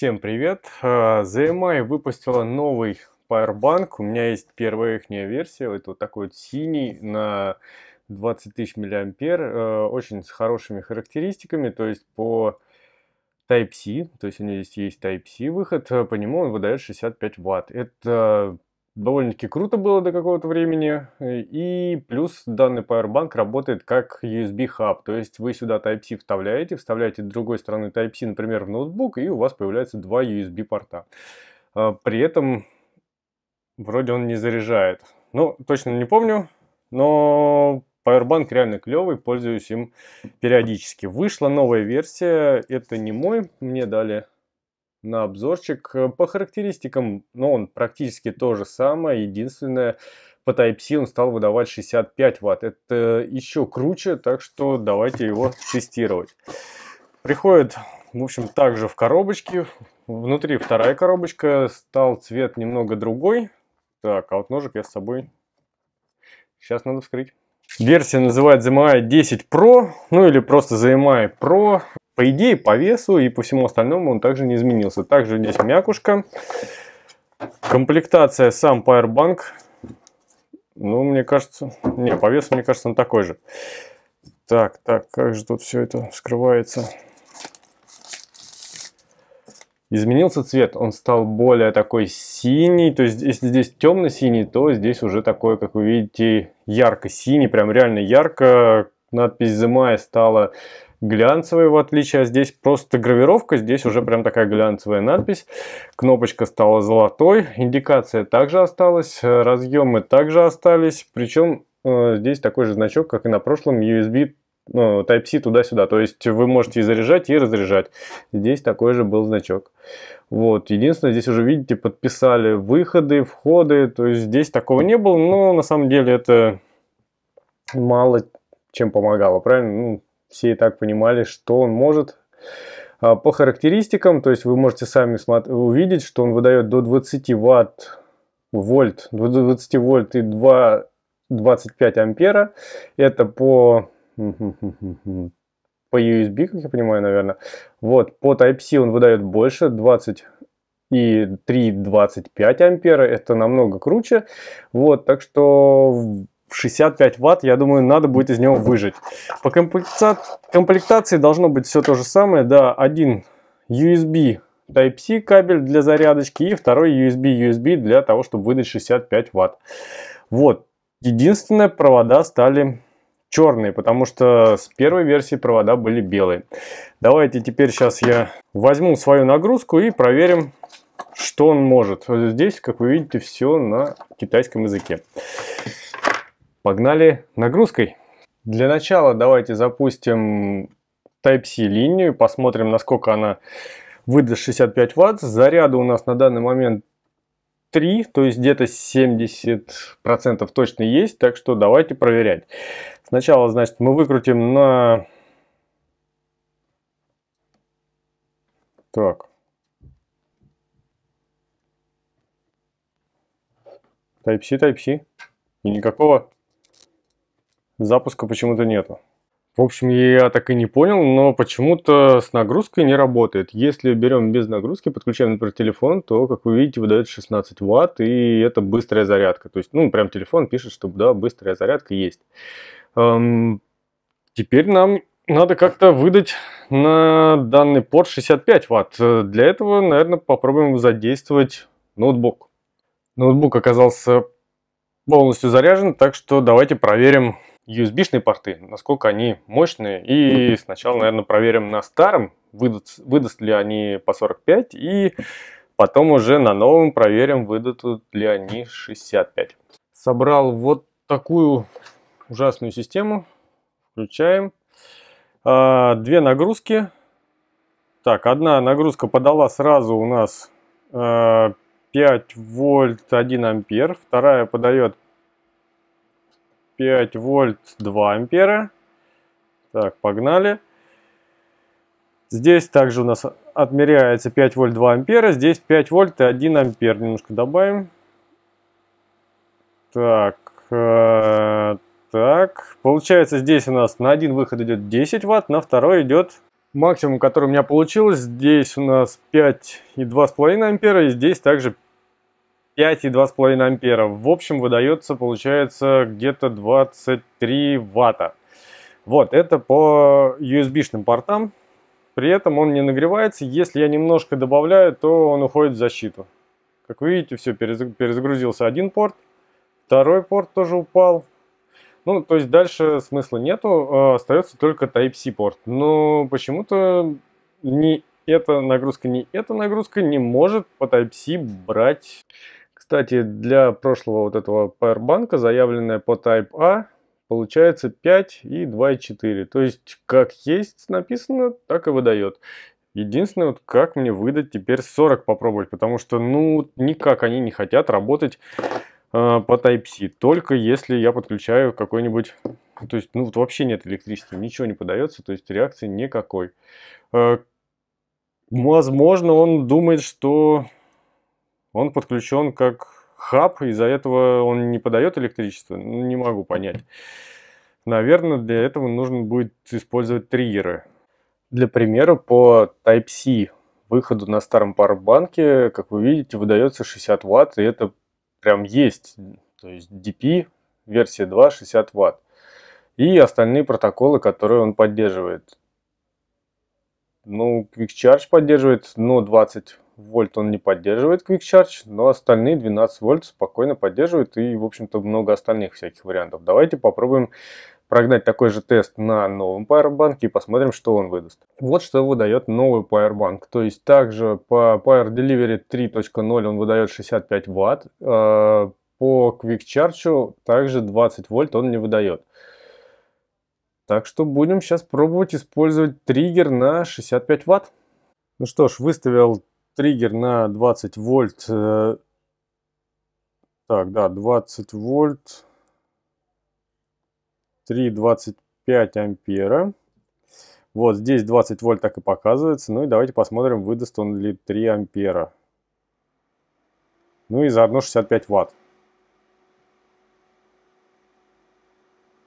Всем привет! ZMI а, выпустила новый Powerbank. У меня есть первая их версия. Это вот такой вот синий на 20 тысяч миллиампер. А, очень с хорошими характеристиками. То есть по Type-C, то есть у него здесь есть Type-C выход, а по нему он выдает 65 ватт. Это довольно-таки круто было до какого-то времени. И плюс данный Powerbank работает как usb hub, то есть вы сюда Type-C вставляете, вставляете с другой стороны Type-C, например, в ноутбук, и у вас появляются два USB-порта. А, при этом вроде он не заряжает. Ну, точно не помню, но Powerbank реально клевый, пользуюсь им периодически. Вышла новая версия, это не мой, мне дали на обзорчик. Э, по характеристикам, ну, он практически то же самое. Единственное, по Type-C он стал выдавать 65 ватт. Это э, еще круче, так что давайте его тестировать. Приходит, в общем, также в коробочке. Внутри вторая коробочка. Стал цвет немного другой. Так, а вот ножик я с собой... Сейчас надо вскрыть. Версия называется ZMI 10 Pro, ну или просто ZMI Pro. По идее, по весу и по всему остальному он также не изменился. Также здесь мякушка. Комплектация сам Powerbank. Ну, мне кажется... Не, по весу, мне кажется, он такой же. Так, так, как же тут все это скрывается? Изменился цвет, он стал более такой синий, то есть если здесь темно-синий, то здесь уже такое, как вы видите, ярко-синий, прям реально ярко. Надпись «Зимая» стала глянцевый в отличие, а здесь просто гравировка, здесь уже прям такая глянцевая надпись. Кнопочка стала золотой, индикация также осталась, э, разъемы также остались, причем э, здесь такой же значок, как и на прошлом USB э, Type-C туда-сюда. То есть вы можете и заряжать, и разряжать. Здесь такой же был значок. Вот, единственное, здесь уже, видите, подписали выходы, входы. То есть здесь такого не было, но на самом деле это мало чем помогало, правильно? Ну, все и так понимали, что он может. А, по характеристикам, то есть вы можете сами увидеть, что он выдает до 20 ватт вольт, 20 вольт и 2, 25 ампера. Это по по USB, как я понимаю, наверное. Вот, по Type-C он выдает больше, 20 и 3 25 ампера, это намного круче. Вот, так что в 65 ватт, я думаю, надо будет из него выжить. По комплектации должно быть все то же самое. Да, один USB Type-C кабель для зарядочки и второй USB-USB для того, чтобы выдать 65 ватт. Вот. Единственное, провода стали черные, потому что с первой версии провода были белые. Давайте теперь сейчас я возьму свою нагрузку и проверим, что он может. Здесь, как вы видите, все на китайском языке. Погнали нагрузкой. Для начала давайте запустим Type-C линию, посмотрим, насколько она выдаст 65 Вт. Заряда у нас на данный момент 3, то есть где-то 70% точно есть, так что давайте проверять. Сначала, значит, мы выкрутим на... Так. Type-C, Type-C. И никакого запуска почему-то нету. В общем, я так и не понял, но почему-то с нагрузкой не работает. Если берем без нагрузки, подключаем, например, телефон, то, как вы видите, выдает 16 ватт, и это быстрая зарядка. То есть, ну, прям телефон пишет, что, да, быстрая зарядка есть. Эм, теперь нам надо как-то выдать на данный порт 65 ватт. Для этого, наверное, попробуем задействовать ноутбук. Ноутбук оказался полностью заряжен, так что давайте проверим USB-шные порты, насколько они мощные. И сначала, наверное, проверим на старом, выдаст, выдаст ли они по 45, и потом уже на новом проверим, выдадут ли они 65. Собрал вот такую ужасную систему. Включаем. А, две нагрузки. Так, одна нагрузка подала сразу у нас 5 а, вольт 1 ампер, вторая подает 5 вольт 2 ампера. Так, погнали. Здесь также у нас отмеряется 5 вольт 2 ампера. Здесь 5 вольт и 1 ампер. Немножко добавим. Так, э, так. Получается здесь у нас на один выход идет 10 ватт, на второй идет максимум, который у меня получилось. Здесь у нас 5 и 2,5 ампера. И здесь также 5 и 2,5 ампера. В общем, выдается, получается, где-то 23 ватта. Вот, это по USB-шным портам. При этом он не нагревается. Если я немножко добавляю, то он уходит в защиту. Как вы видите, все, перезагрузился один порт. Второй порт тоже упал. Ну, то есть дальше смысла нету, а остается только Type-C порт. Но почему-то не эта нагрузка, не эта нагрузка не может по Type-C брать кстати, для прошлого вот этого Powerbank заявленная по Type A получается 5 и 2,4. То есть, как есть написано, так и выдает. Единственное, вот как мне выдать теперь 40 попробовать, потому что, ну, никак они не хотят работать э, по Type-C, только если я подключаю какой-нибудь, то есть, ну, вот вообще нет электричества, ничего не подается, то есть реакции никакой. Э, возможно, он думает, что он подключен как хаб, из-за этого он не подает электричество? Ну, не могу понять. Наверное, для этого нужно будет использовать триггеры. Для примера, по Type-C выходу на старом пауэрбанке, как вы видите, выдается 60 Вт, и это прям есть. То есть DP версия 2 60 Вт. И остальные протоколы, которые он поддерживает. Ну, Quick Charge поддерживает, но 20 вольт он не поддерживает Quick Charge, но остальные 12 вольт спокойно поддерживает и, в общем-то, много остальных всяких вариантов. Давайте попробуем прогнать такой же тест на новом Powerbank и посмотрим, что он выдаст. Вот что выдает новый Powerbank. То есть также по Power Delivery 3.0 он выдает 65 Вт. А по Quick Charge также 20 вольт он не выдает. Так что будем сейчас пробовать использовать триггер на 65 Вт. Ну что ж, выставил триггер на 20 вольт. Э, так, да, 20 вольт. 3,25 ампера. Вот здесь 20 вольт так и показывается. Ну и давайте посмотрим, выдаст он ли 3 ампера. Ну и заодно 65 ватт.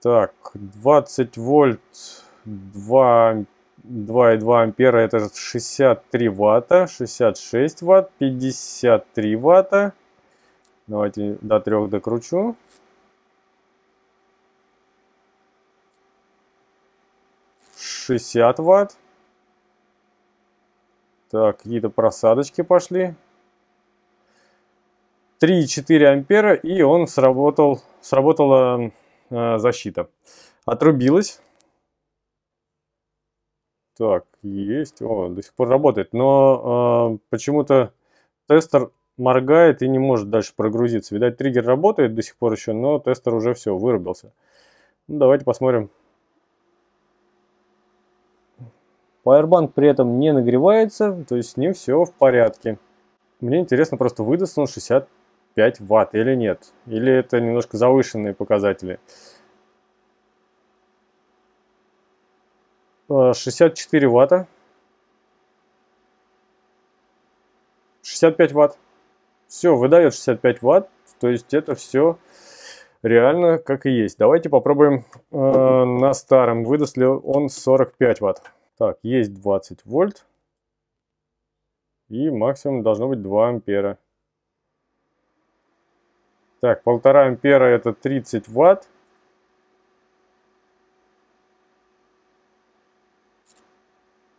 Так, 20 вольт, 2 2,2 ампера это 63 ватта, 66 ватт, 53 ватта. Давайте до 3 докручу. Шестьдесят ватт. Так, какие-то просадочки пошли. 3,4 ампера и он сработал, сработала э, защита. Отрубилась. Так, есть. О, до сих пор работает. Но э, почему-то тестер моргает и не может дальше прогрузиться. Видать, триггер работает до сих пор еще, но тестер уже все, вырубился. Ну, давайте посмотрим. Powerbank при этом не нагревается, то есть с ним все в порядке. Мне интересно, просто выдаст он 65 ватт или нет. Или это немножко завышенные показатели. 64 э, ватта. 65 ватт. Все, выдает 65 ватт. То есть это все реально как и есть. Давайте попробуем э, на старом. Выдаст ли он 45 ватт. Так, есть 20 вольт. И максимум должно быть 2 ампера. Так, 1,5 ампера это 30 ватт.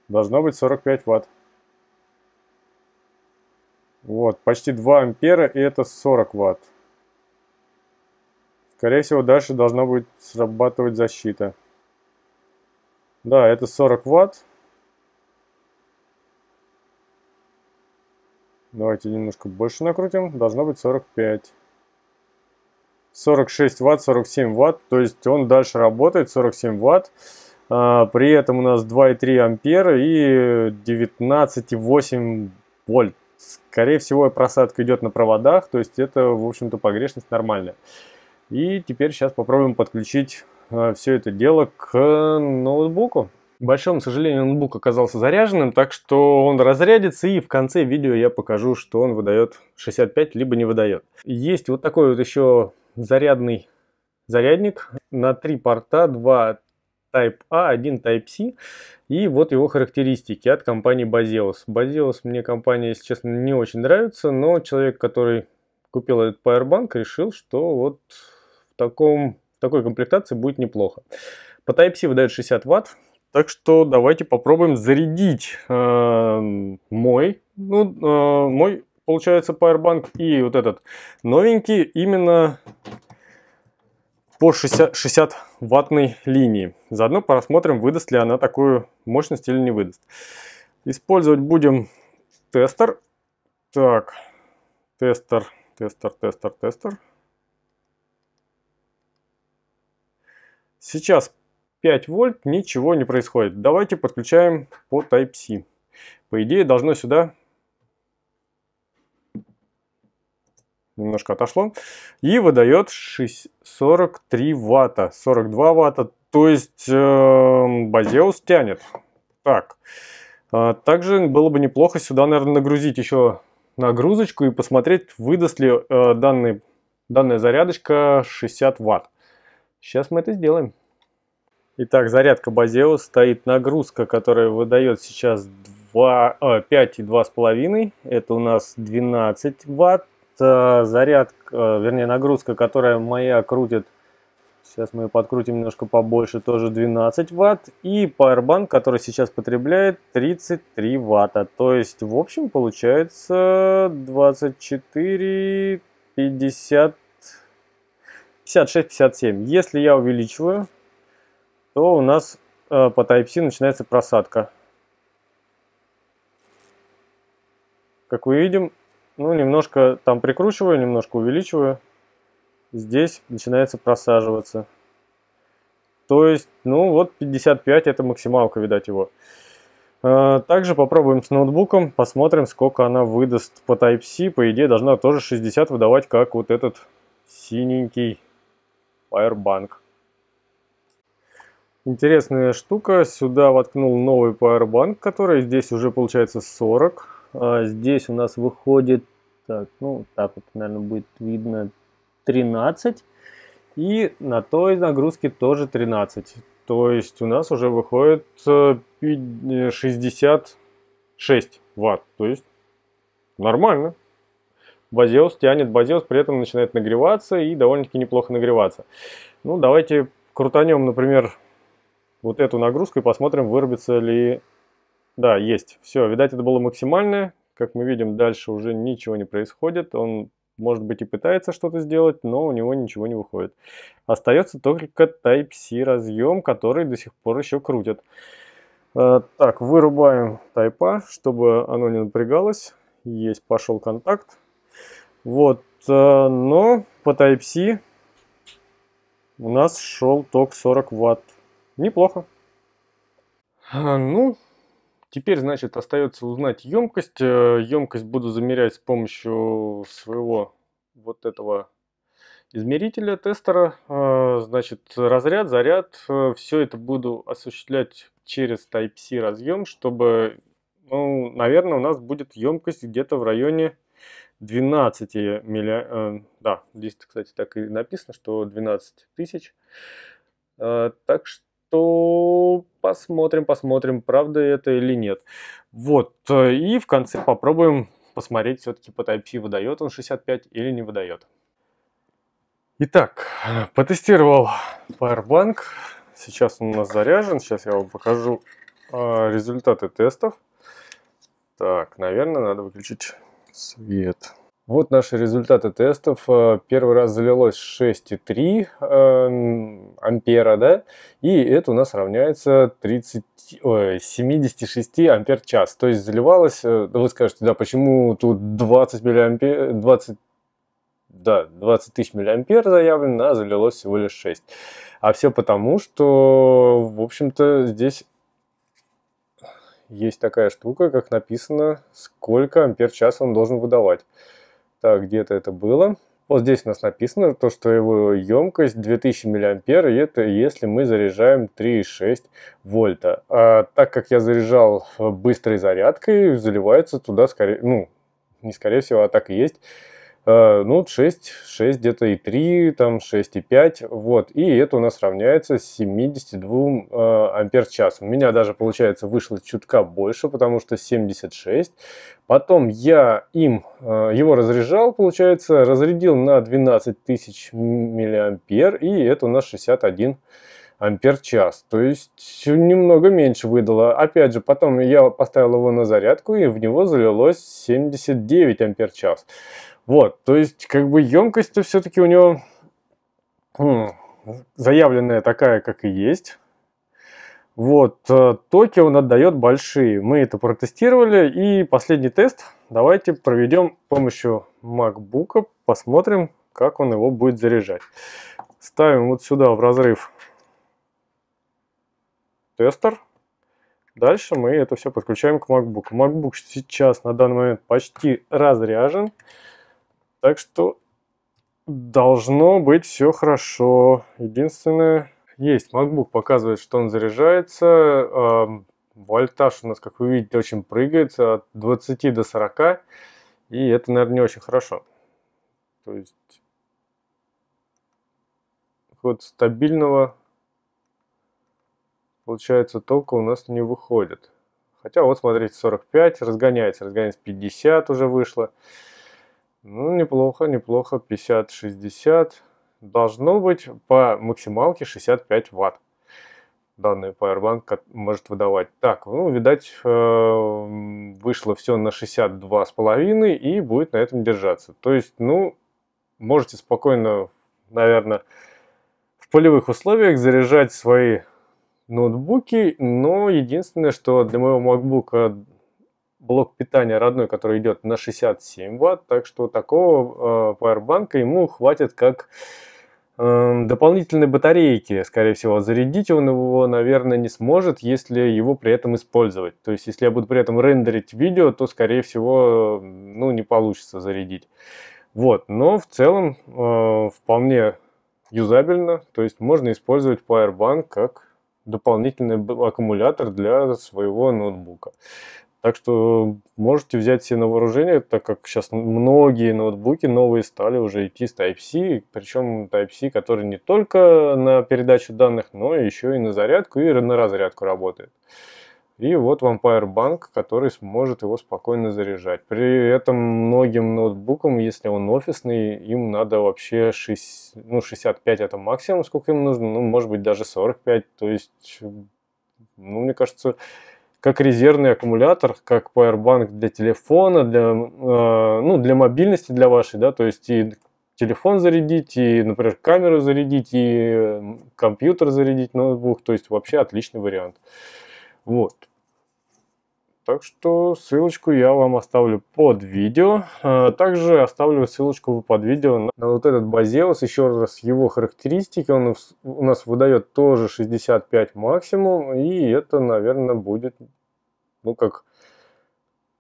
должно быть 45 ватт. Вот, почти 2 ампера, и это 40 ватт. Скорее всего, дальше должна будет срабатывать защита. Да, это 40 ватт. Давайте немножко больше накрутим. Должно быть 45. 46 ватт, 47 ватт. То есть он дальше работает, 47 ватт. А, при этом у нас 2,3 ампера и 19,8 вольт. Скорее всего, просадка идет на проводах, то есть это, в общем-то, погрешность нормальная. И теперь сейчас попробуем подключить а, все это дело к ноутбуку. К большому сожалению, ноутбук оказался заряженным, так что он разрядится, и в конце видео я покажу, что он выдает 65, либо не выдает. Есть вот такой вот еще зарядный зарядник на три порта, 2 Type A, один Type-C. И вот его характеристики от компании Bazeos. Bazeos мне компания, если честно, не очень нравится, но человек, который купил этот Powerbank, решил, что вот в, таком, в такой комплектации будет неплохо. По Type-C выдает 60 ватт, так что давайте попробуем зарядить э, мой, ну, э, мой, получается, Powerbank и вот этот новенький именно по 60, 60 ватной линии. Заодно посмотрим, выдаст ли она такую мощность или не выдаст. Использовать будем тестер. Так, тестер, тестер, тестер, тестер. Сейчас 5 вольт, ничего не происходит. Давайте подключаем по Type-C. По идее, должно сюда немножко отошло, и выдает 6, 43 ватта, 42 ватта, то есть э, Базеус тянет. Так, э, также было бы неплохо сюда, наверное, нагрузить еще нагрузочку и посмотреть, выдаст ли э, данный, данная зарядочка 60 ватт. Сейчас мы это сделаем. Итак, зарядка Базеус, стоит нагрузка, которая выдает сейчас 2, 5 э, и 2,5. Это у нас 12 ватт. Э, зарядка, э, вернее нагрузка, которая моя крутит, сейчас мы ее подкрутим немножко побольше, тоже 12 ватт. И Powerbank, который сейчас потребляет 33 ватта. То есть в общем получается 24, 50, 56, 57. Если я увеличиваю, то у нас э, по Type-C начинается просадка. Как мы видим, ну, немножко там прикручиваю, немножко увеличиваю. Здесь начинается просаживаться. То есть, ну вот 55 это максималка, видать, его. А, также попробуем с ноутбуком, посмотрим, сколько она выдаст по Type-C. По идее, должна тоже 60 выдавать, как вот этот синенький Firebank. Интересная штука. Сюда воткнул новый Powerbank, который здесь уже получается 40. А, здесь у нас выходит, так, ну, так вот, наверное, будет видно 13. И на той нагрузке тоже 13. То есть у нас уже выходит 66 э, э, ватт. То есть нормально. Базеус тянет, базеус при этом начинает нагреваться и довольно-таки неплохо нагреваться. Ну, давайте крутанем, например, вот эту нагрузку и посмотрим, вырубится ли да, есть. Все, видать, это было максимальное. Как мы видим, дальше уже ничего не происходит. Он, может быть, и пытается что-то сделать, но у него ничего не выходит. Остается только Type-C разъем, который до сих пор еще крутит. Э, так, вырубаем Type-A, чтобы оно не напрягалось. Есть, пошел контакт. Вот, э, но по Type-C у нас шел ток 40 ватт. Неплохо. А, ну, Теперь, значит, остается узнать емкость. Емкость э, буду замерять с помощью своего вот этого измерителя, тестера. Э, значит, разряд, заряд. Э, Все это буду осуществлять через Type-C разъем, чтобы, ну, наверное, у нас будет емкость где-то в районе 12 миллион... Да, здесь, кстати, так и написано, что 12 тысяч. Так что то посмотрим, посмотрим, правда это или нет. Вот, э, и в конце попробуем посмотреть все-таки по Type-C, выдает он 65 или не выдает. Итак, потестировал powerbank Сейчас он у нас заряжен. Сейчас я вам покажу э, результаты тестов. Так, наверное, надо выключить свет. Вот наши результаты тестов. Э, первый раз залилось 6,3 э, ампера, да, и это у нас равняется 30, ой, 76 ампер час. То есть заливалось, э, вы скажете, да, почему тут 20 миллиампер, 20 да, 20 тысяч миллиампер заявлено, а залилось всего лишь 6. А все потому, что, в общем-то, здесь есть такая штука, как написано, сколько ампер час он должен выдавать так, где-то это было. Вот здесь у нас написано, то, что его емкость 2000 мА, и это если мы заряжаем 3,6 вольта. А так как я заряжал быстрой зарядкой, заливается туда, скорее, ну, не скорее всего, а так и есть, Э, ну, 6, 6 где-то и 3, там и 6,5, вот, и это у нас равняется 72 э, ампер час. У меня даже, получается, вышло чутка больше, потому что 76. Потом я им э, его разряжал, получается, разрядил на 12 тысяч миллиампер, и это у нас 61 ампер час. То есть немного меньше выдало. Опять же, потом я поставил его на зарядку, и в него залилось 79 ампер час. Вот, то есть, как бы емкость-то все-таки у него хм, заявленная такая, как и есть. Вот, э, токи он отдает большие. Мы это протестировали. И последний тест давайте проведем с помощью MacBook. Посмотрим, как он его будет заряжать. Ставим вот сюда в разрыв тестер. Дальше мы это все подключаем к MacBook. MacBook сейчас на данный момент почти разряжен. Так что должно быть все хорошо. Единственное, есть. MacBook показывает, что он заряжается. Эм, вольтаж у нас, как вы видите, очень прыгает от 20 до 40. И это, наверное, не очень хорошо. То есть вот стабильного получается толка у нас не выходит. Хотя вот смотрите, 45 разгоняется, разгоняется 50 уже вышло. Ну, неплохо, неплохо. 50-60. Должно быть по максималке 65 ватт. Данный Powerbank может выдавать. Так, ну, видать, э, вышло все на 62,5 и будет на этом держаться. То есть, ну, можете спокойно, наверное, в полевых условиях заряжать свои ноутбуки, но единственное, что для моего MacBook блок питания родной, который идет на 67 ватт, так что такого э, Powerbank ему хватит как э, дополнительной батарейки, скорее всего, зарядить он его, наверное, не сможет, если его при этом использовать. То есть, если я буду при этом рендерить видео, то, скорее всего, ну, не получится зарядить. Вот, но в целом э, вполне юзабельно, то есть можно использовать Powerbank как дополнительный аккумулятор для своего ноутбука. Так что можете взять себе на вооружение, так как сейчас многие ноутбуки новые стали уже идти с Type-C, причем Type-C, который не только на передачу данных, но еще и на зарядку и на разрядку работает. И вот вам Powerbank, который сможет его спокойно заряжать. При этом многим ноутбукам, если он офисный, им надо вообще 6, ну, 65 это максимум, сколько им нужно, ну, может быть, даже 45. То есть, ну, мне кажется, как резервный аккумулятор, как Powerbank для телефона, для, э, ну, для мобильности для вашей, да, то есть и телефон зарядить, и, например, камеру зарядить, и э, компьютер зарядить, ноутбук, то есть вообще отличный вариант. Вот. Так что ссылочку я вам оставлю под видео. А, также оставлю ссылочку под видео на вот этот базеус. Еще раз его характеристики. Он у нас выдает тоже 65 максимум. И это, наверное, будет, ну, как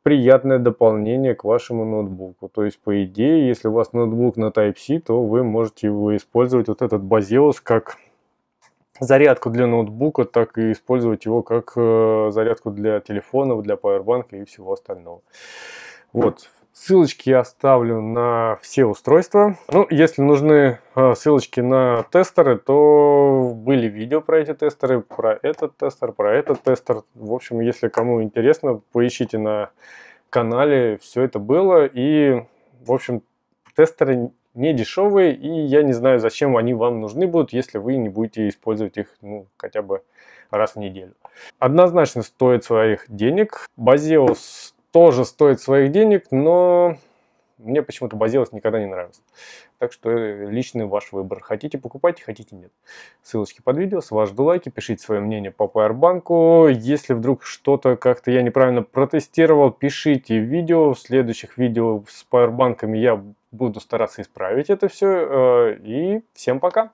приятное дополнение к вашему ноутбуку. То есть, по идее, если у вас ноутбук на Type-C, то вы можете его использовать, вот этот базеус, как зарядку для ноутбука, так и использовать его как э, зарядку для телефонов, для powerbank и всего остального. Вот, Ссылочки я оставлю на все устройства. Ну, если нужны э, ссылочки на тестеры, то были видео про эти тестеры, про этот тестер, про этот тестер. В общем, если кому интересно, поищите на канале, все это было. И, в общем, тестеры не дешевые, и я не знаю, зачем они вам нужны будут, если вы не будете использовать их ну, хотя бы раз в неделю. Однозначно стоит своих денег. Базеус тоже стоит своих денег, но мне почему-то базилос никогда не нравился. Так что э, личный ваш выбор. Хотите покупать, хотите нет. Ссылочки под видео, сважду лайки, пишите свое мнение по Powerbank. Если вдруг что-то как-то я неправильно протестировал, пишите видео. В следующих видео с Powerbank я буду стараться исправить это все. Э, и всем пока!